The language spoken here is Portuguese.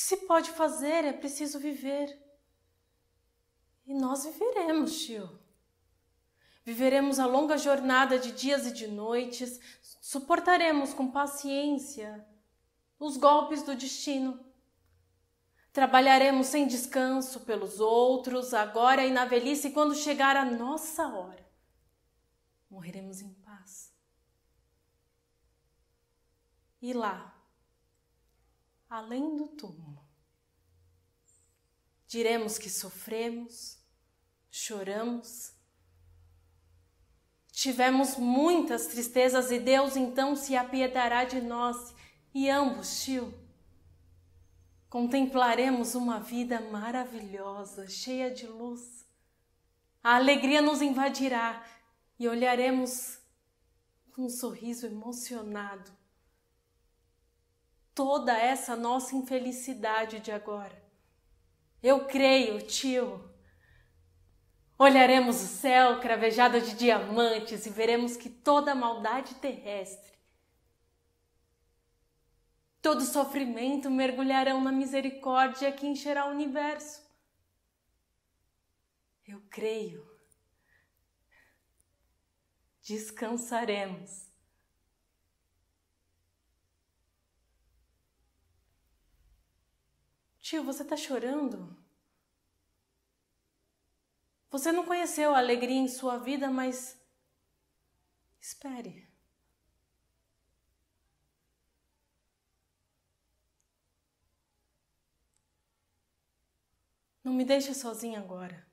que se pode fazer? É preciso viver. E nós viveremos, tio. Viveremos a longa jornada de dias e de noites, suportaremos com paciência os golpes do destino. Trabalharemos sem descanso pelos outros, agora e na velhice, e quando chegar a nossa hora, morreremos em paz. E lá, além do túmulo. Diremos que sofremos, choramos, tivemos muitas tristezas e Deus então se apiedará de nós e ambos, tio. Contemplaremos uma vida maravilhosa, cheia de luz. A alegria nos invadirá e olharemos com um sorriso emocionado toda essa nossa infelicidade de agora. Eu creio, tio. Olharemos o céu cravejado de diamantes e veremos que toda maldade terrestre, todo sofrimento mergulharão na misericórdia que encherá o universo. Eu creio. Descansaremos. Tio, você está chorando? Você não conheceu a alegria em sua vida, mas espere. Não me deixe sozinha agora.